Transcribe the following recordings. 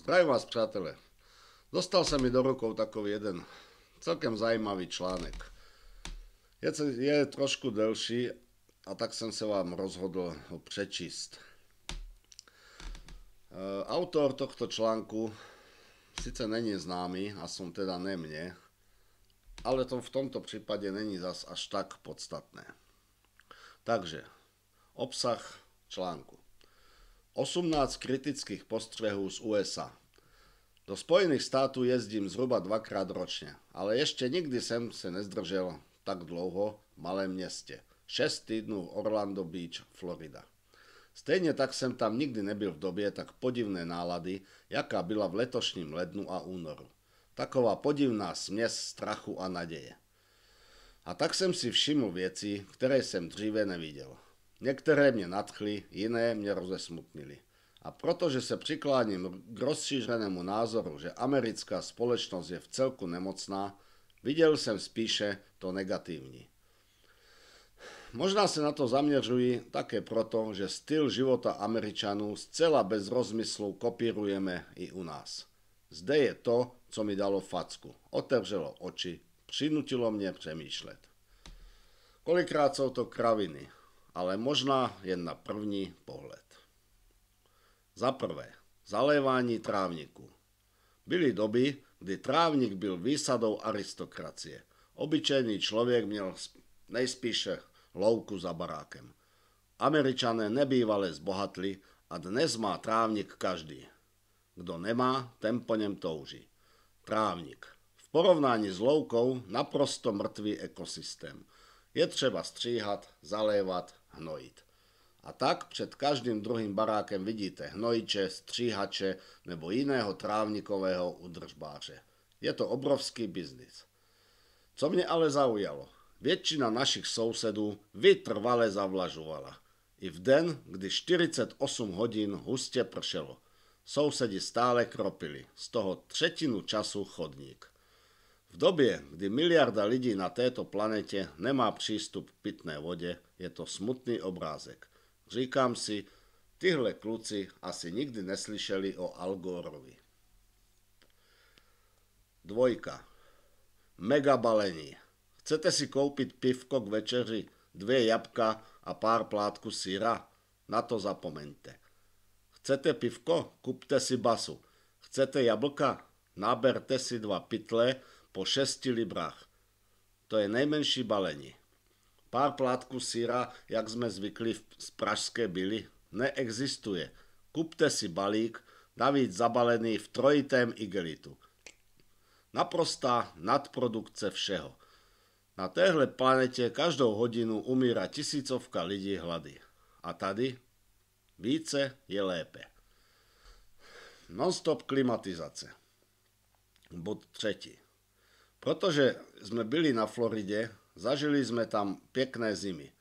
Zdravím vás, přátelé. Dostal sa mi do rukov takový jeden celkem zajímavý článek. Je, je trošku delší a tak som sa vám rozhodol ho prečíst. E, autor tohto článku sice není známy, a som teda ne mne, ale to v tomto prípade není zas až tak podstatné. Takže, obsah článku. 18 kritických postrehov z USA. Do Spojených štátov jezdím zhruba dvakrát ročne, ale ešte nikdy sem sa nezdržel tak dlouho v malém meste. 6 týdnů Orlando Beach, Florida. Stejne tak sem tam nikdy nebyl v dobie tak podivné nálady, jaká byla v letošním lednu a únoru. Taková podivná smies strachu a nadeje. A tak som si všiml veci, ktoré som dříve nevidel. Niektoré mě nadchli, jiné mě rozesmutnili. A protože se přikláním k rozšířenému názoru, že americká společnost je v celku nemocná, videl jsem spíše to negativní. Možná se na to zamieřují také proto, že styl života Američanů zcela bez rozmyslu kopírujeme i u nás. Zde je to, co mi dalo facku. Otevřelo oči, přinutilo mě přemýšlet. Kolikrát jsou to kraviny, ale možná jen na první pohled. Za prvé, zalévání trávníku. Byly doby, kdy trávnik byl výsadou aristokracie. Obyčejný člověk měl nejspíše louku za barákem. Američané nebývale zbohatli a dnes má trávnik každý. Kdo nemá, ten po něm touží. Trávnik. V porovnání s loukou naprosto mrtvý ekosystém. Je třeba stříhat, zalévat, hnojit. A tak před každým druhým barákem vidíte hnojiče, stříhače nebo jiného trávnikového udržbáře. Je to obrovský biznis. Co mě ale zaujalo, většina našich sousedů vytrvale zavlažovala. I v den, kdy 48 hodin hustě pršelo. Sousedi stále kropili, z toho třetinu času chodník. V dobie, kdy miliarda lidí na této planete nemá přístup k pitné vode, je to smutný obrázek. Říkám si, tyhle kluci asi nikdy neslyšeli o Algorovi. Dvojka. Mega balení. Chcete si kúpiť pivko k večeři, dve jabka a pár plátku syra? Na to zapomeňte. Chcete pivko? Kúpte si basu. Chcete jablka? Naberte si dva pytle po šesti librách. To je nejmenší balení. Pár plátku síra, jak sme zvykli z pražské byly, neexistuje. Kupte si balík, navíc zabalený v trojitém igelitu. Naprostá nadprodukce všeho. Na téhle planete každou hodinu umíra tisícovka lidí hlady. A tady? Více je lépe. Non-stop klimatizace. Bod třetí. Protože sme byli na Floride, zažili sme tam pekné zimy.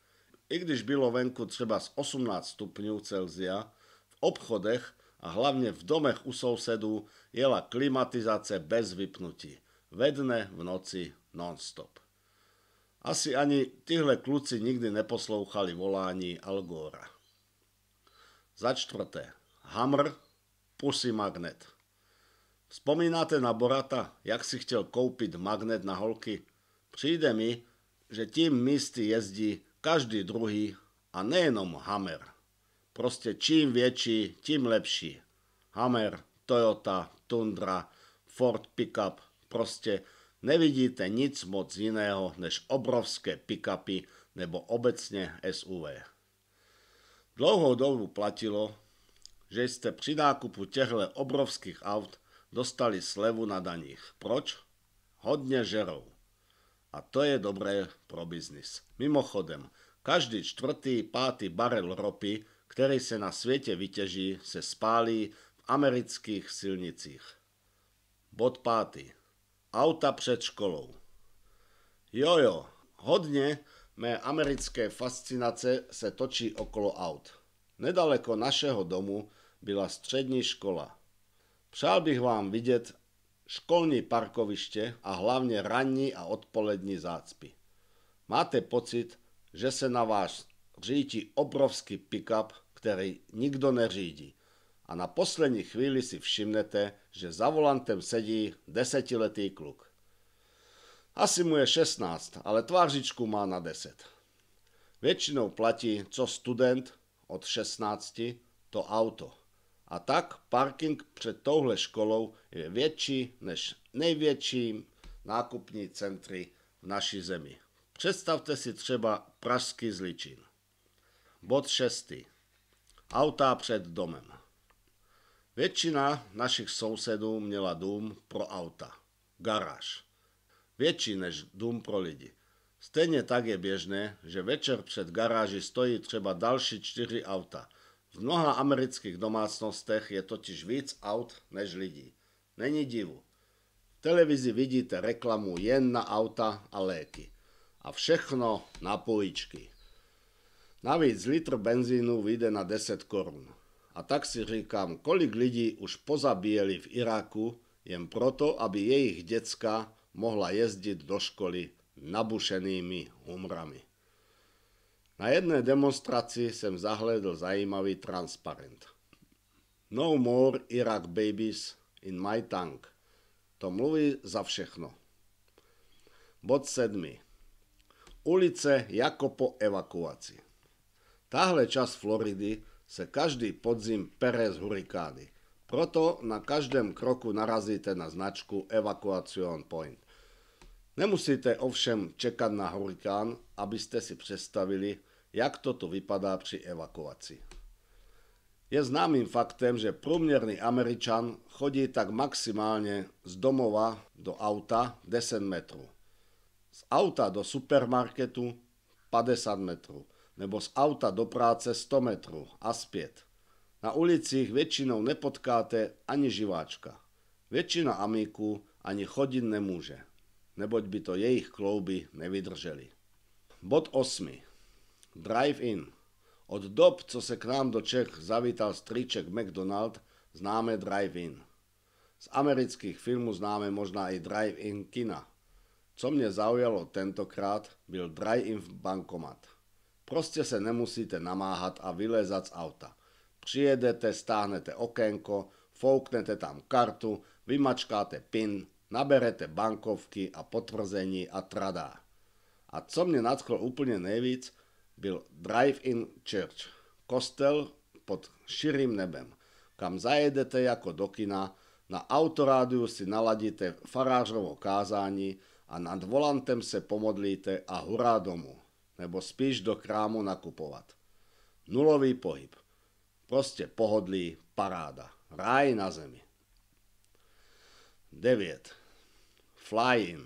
I když bylo venku třeba z 18 stupňov Celzia, v obchodech a hlavne v domech u sousedu jela klimatizace bez vypnutí. vedne v noci, non-stop. Asi ani tyhle kluci nikdy neposlouchali volání Algora. Za čtvrté, Hammer, Pussy Magnet – Spomínate na Borata, jak si chtěl koupit magnet na holky? Přijde mi, že tím místy jezdí každý druhý a nejenom Hammer. Proste čím větší, tím lepší. Hammer, Toyota, Tundra, Ford Pickup, proste nevidíte nic moc iného než obrovské pickupy nebo obecne SUV. Dlouhou dobu platilo, že ste pri nákupu těchto obrovských aut dostali slevu na daních. Proč? Hodne žerov. A to je dobré pro biznis. Mimochodem, každý čtvrtý, pátý barel ropy, ktorý sa na svete vyťaží, se spálí v amerických silnicích. Bod pátý. Auta pred školou. Jojo, hodne mé americké fascinace se točí okolo aut. Nedaleko našeho domu byla střední škola – Přál bych vám vidieť školní parkovište a hlavne ranní a odpolední zácpy. Máte pocit, že se na vás říti obrovský pick-up, ktorý nikto neřídi a na poslední chvíli si všimnete, že za volantem sedí desetiletý kluk. Asi mu je 16, ale tvářičku má na 10. Väčšinou platí, co student od 16 to auto. A tak parking před touhle školou je větší než největší nákupní centry v naší zemi. Představte si třeba Pražský zličin. Bod 6. Auta před domem. Většina našich sousedů měla dům pro auta, garáž. Větší než dům pro lidi. Stejně tak je běžné, že večer před garáži stojí třeba další čtyři auta – v mnoha amerických domácnostech je totiž víc aut než lidí. Není divu. V televizi vidíte reklamu jen na auta a léky. A všechno na pojičky. Navíc litr benzínu vyjde na 10 korun. A tak si říkám, kolik lidí už pozabíjeli v Iráku, jen proto, aby jejich decka mohla jezdiť do školy nabušenými umrami. Na jednej demonstrácii som zahledol zajímavý transparent. No more Iraq babies in my tank. To mluví za všechno. Bod 7. Ulice ako po evakuácii. Táhle časť Floridy sa každý podzim pere z hurikády. Proto na každém kroku narazíte na značku Evacuation Point. Nemusíte ovšem čekať na hurikán, aby ste si predstavili, jak to tu vypadá při evakuaci. Je známým faktem, že průměrný Američan chodí tak maximálně z domova do auta 10 metrů. Z auta do supermarketu 50 metrů, nebo z auta do práce 100 metrů a zpět. Na ulicích väčšinou nepotkáte ani živáčka. Väčšina amíku ani chodiť nemôže, neboť by to jejich klouby nevydrželi. Bod 8. Drive-in. Od dob, co se k nám do Čech zavítal striček McDonald, známe Drive-in. Z amerických filmov známe možná i Drive-in kina. Co mne zaujalo tentokrát, byl Drive-in bankomat. Proste sa nemusíte namáhať a vylézať z auta. Přijedete, stáhnete okénko, fouknete tam kartu, vymačkáte PIN, naberete bankovky a potvrzení a tradá. A co mne nadchlo úplne nejvíc, byl Drive-in Church, kostel pod širým nebem, kam zajedete ako do kina, na autorádiu si naladíte farážovo kázání a nad volantem se pomodlíte a hurá domu, nebo spíš do krámu nakupovať. Nulový pohyb. Proste pohodlí, paráda. Ráj na zemi. 9. Fly-in.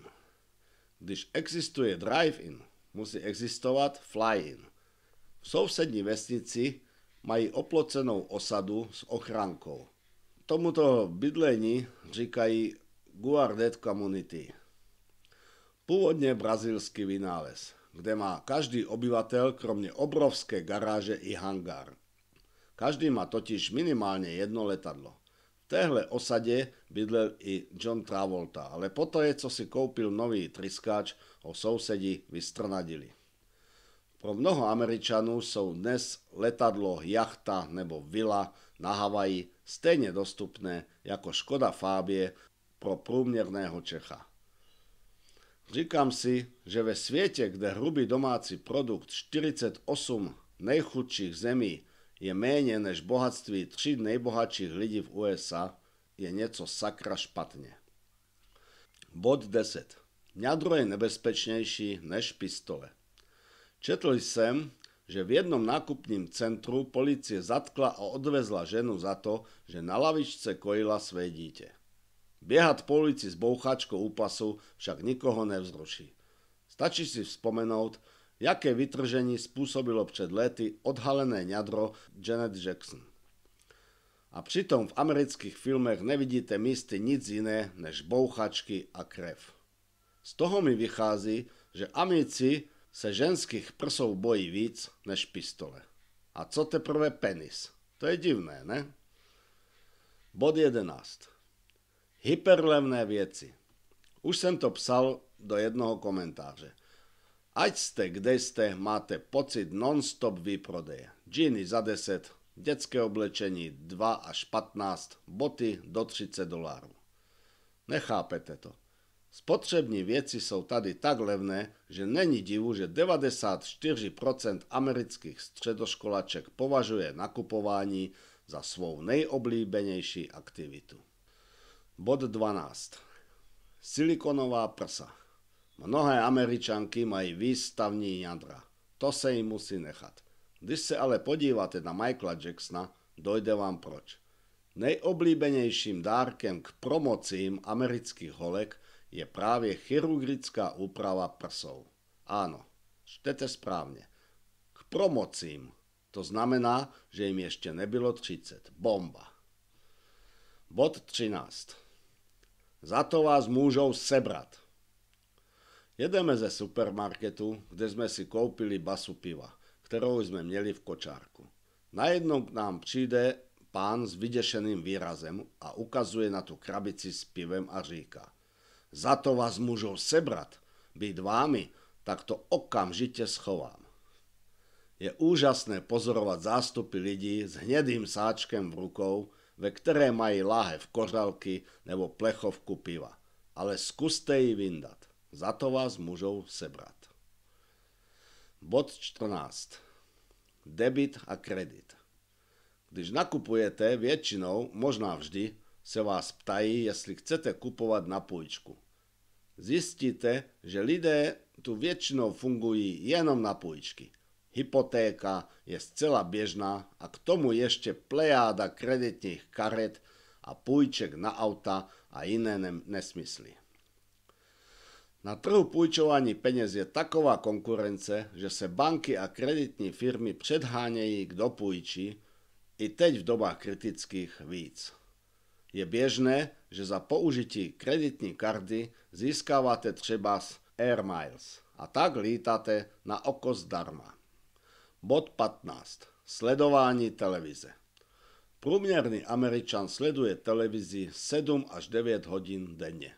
Když existuje drive-in, musí existovať fly-in. V sousední vesnici mají oplocenou osadu s ochránkou. Tomuto bydlení říkají Guardet Community. Pôvodne brazilský vynález, kde má každý obyvateľ kromne obrovské garáže i hangár. Každý má totiž minimálne jedno letadlo. V téhle osade bydlel i John Travolta, ale je, co si koupil nový triskáč, ho sousedi vystrnadili. Pro mnoho Američanů jsou dnes letadlo, jachta nebo vila na Havaji stejně dostupné jako Škoda Fábie pro průměrného Čecha. Říkám si, že ve světě, kde hrubý domácí produkt 48 nejchudších zemí je méně než bohatství tří nejbohatších lidí v USA, je něco sakra špatně. Bod 10. Ňadro je nebezpečnejší než pistole. Četli sem, že v jednom nákupním centru policie zatkla a odvezla ženu za to, že na lavičce kojila svoje dieťa. Biehať polici s bouchačkou úpasu však nikoho nevzruší. Stačí si vzpomenúť, jaké vytržení spôsobilo pred lety odhalené ňadro Janet Jackson. A pritom v amerických filmech nevidíte místy nic iné než bouchačky a krev. Z toho mi vychází, že amici se ženských prsov bojí víc než pistole. A co teprve penis? To je divné, ne? Bod 11. Hyperlevné věci. Už jsem to psal do jednoho komentáře. Ať ste, kde ste, máte pocit non-stop výprodeje. Džíny za 10, detské oblečení 2 až 15, boty do 30 dolárov. Nechápete to. Spotřební věci jsou tady tak levné, že není divu, že 94% amerických středoškolaček považuje nakupování za svou nejoblíbenější aktivitu. Bod 12. Silikonová prsa. Mnohé američanky mají výstavní jadra. To se jim musí nechat. Když se ale podíváte na Michaela Jacksona, dojde vám proč. Nejoblíbenějším dárkem k promocím amerických holek je práve chirurgická úprava prsov. Áno, štete správne. K promocím. To znamená, že im ešte nebylo 30. Bomba. Bod 13. Za to vás môžou sebrat. Jedeme ze supermarketu, kde sme si koupili basu piva, ktorou sme mieli v kočárku. Najednou k nám přijde pán s vydešeným výrazem a ukazuje na tú krabici s pivem a říká – za to vás mužov sebrať, byť vámi, tak to okamžite schovám. Je úžasné pozorovať zástupy lidí s hnedým sáčkem v rukou, ve ktoré mají láhe v kořalky nebo plechovku piva. Ale skúste ji vyndať. Za to vás mužov sebrat. Bod 14. Debit a kredit. Když nakupujete, většinou, možná vždy, se vás ptají, jestli chcete kupovať na půjčku zistíte, že lidé tu väčšinou fungují jenom na půjčky. Hypotéka je zcela bežná a k tomu ešte plejáda kreditných karet a půjček na auta a iné nesmysly. Na trhu půjčování peniaz je taková konkurence, že sa banky a kreditní firmy předhánějí, kto půjčí, i teď v dobách kritických víc. Je biežné, že za použití kreditní karty získavate třeba z Air Miles a tak lítate na oko zdarma. Bod 15. Sledování televize. Průměrný Američan sleduje televizi 7 až 9 hodin denně.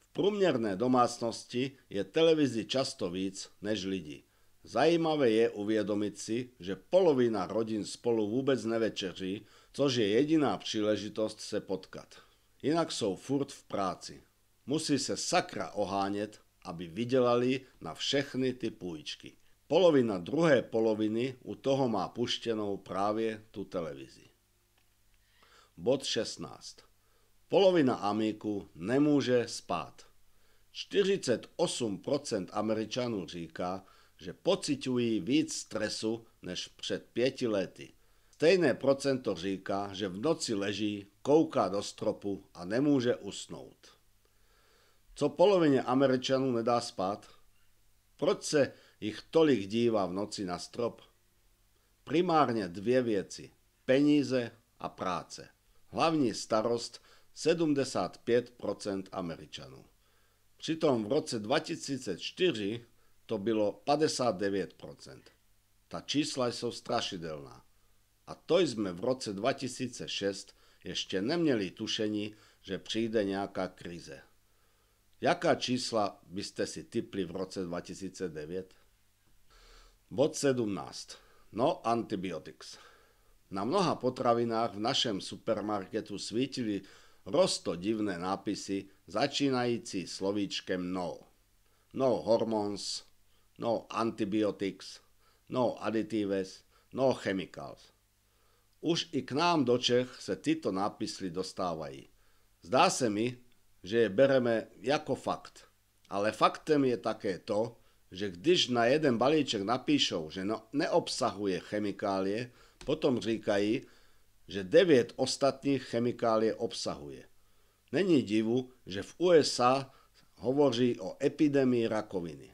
V průměrné domácnosti je televizi často víc než lidí. Zajímavé je uvědomit si, že polovina rodin spolu vůbec nevečeří, což je jediná příležitost se potkat. Inak sú furt v práci. Musí sa sakra oháňať, aby vydelali na všechny ty půjčky. Polovina druhé poloviny u toho má puštěnou právě tu televizi. Bod 16. Polovina Amíku nemůže spát. 48% Američanů říká, že pociťují víc stresu než před 5 lety. Stejné procento říká, že v noci leží kouká do stropu a nemůže usnout. Co polovině Američanů nedá spát? Proč se jich tolik dívá v noci na strop? Primárně dvě věci. Peníze a práce. Hlavní starost 75% Američanů. Přitom v roce 2004 to bylo 59%. Ta čísla jsou strašidelná. A to jsme v roce 2006 ešte neměli tušení, že přijde nějaká krize. Jaká čísla by ste si typli v roce 2009? Bod 17. No antibiotics. Na mnoha potravinách v našem supermarketu svítili rosto divné nápisy začínající slovíčkem no. No hormones, no antibiotics, no additives, no chemicals. Už i k nám do Čech sa títo nápisy dostávajú, Zdá sa mi, že je bereme ako fakt. Ale faktem je také to, že když na jeden balíček napíšou, že no, neobsahuje chemikálie, potom říkají, že 9 ostatných chemikálie obsahuje. Není divu, že v USA hovorí o epidémii rakoviny.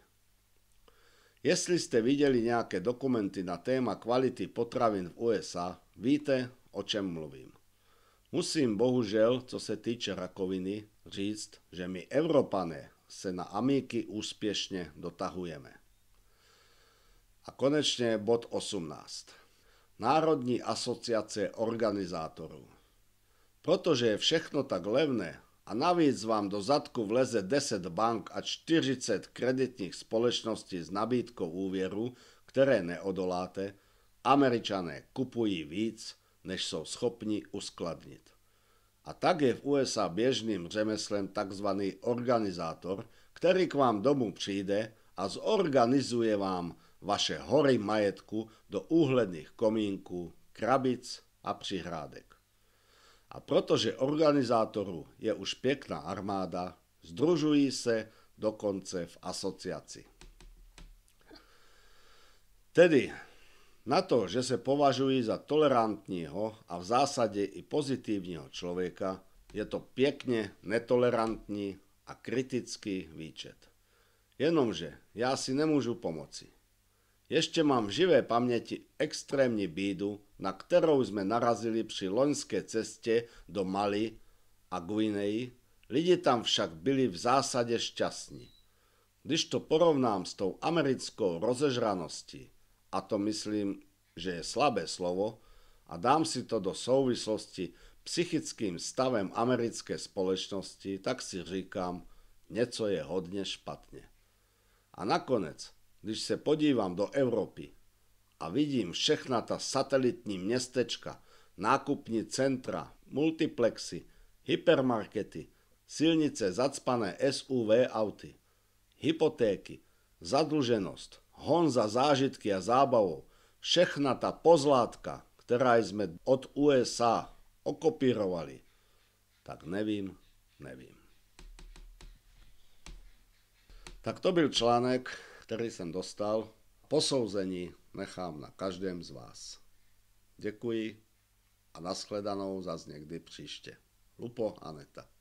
Jestli ste videli nejaké dokumenty na téma kvality potravín v USA, Víte, o čem mluvím. Musím bohužel, co se týče rakoviny, říct, že my Evropané se na amíky úspěšně dotahujeme. A konečně bod 18. Národní asociace organizátorů. Protože je všechno tak levné a navíc vám do zadku vleze 10 bank a 40 kreditních společností s nabídkou úvěru, které neodoláte, Američané kupují víc, než jsou schopni uskladnit. A tak je v USA běžným řemeslem tzv. organizátor, který k vám domů přijde a zorganizuje vám vaše hory majetku do úhledných komínků, krabic a přihrádek. A protože organizátorů je už pěkná armáda, združují se dokonce v asociaci. Tedy na to, že se považuji za tolerantního a v zásadě i pozitivního člověka, je to pěkně netolerantní a kritický výčet. Jenomže já si nemůžu pomoci. Ešte mám v živé pamäti extrémne bídu, na ktorou sme narazili pri loňskej ceste do Mali a Guineji, Lidi tam však byli v zásade šťastní. Když to porovnám s tou americkou rozežraností, a to myslím, že je slabé slovo, a dám si to do súvislosti psychickým stavem americké spoločnosti, tak si říkam, niečo je hodne špatne. A nakonec, když se podívam do Európy a vidím všechna ta satelitní městečka, nákupní centra, multiplexy, hypermarkety, silnice zacpané SUV auty, hypotéky, zadluženosť, Hon za zážitky a zábavou, všechna tá pozlátka, ktorá sme od USA okopírovali, tak nevím, nevím. Tak to byl článek, ktorý som dostal. Posouzení nechám na každém z vás. Děkuji a nashledanou zase niekdy příště. Lupo Aneta.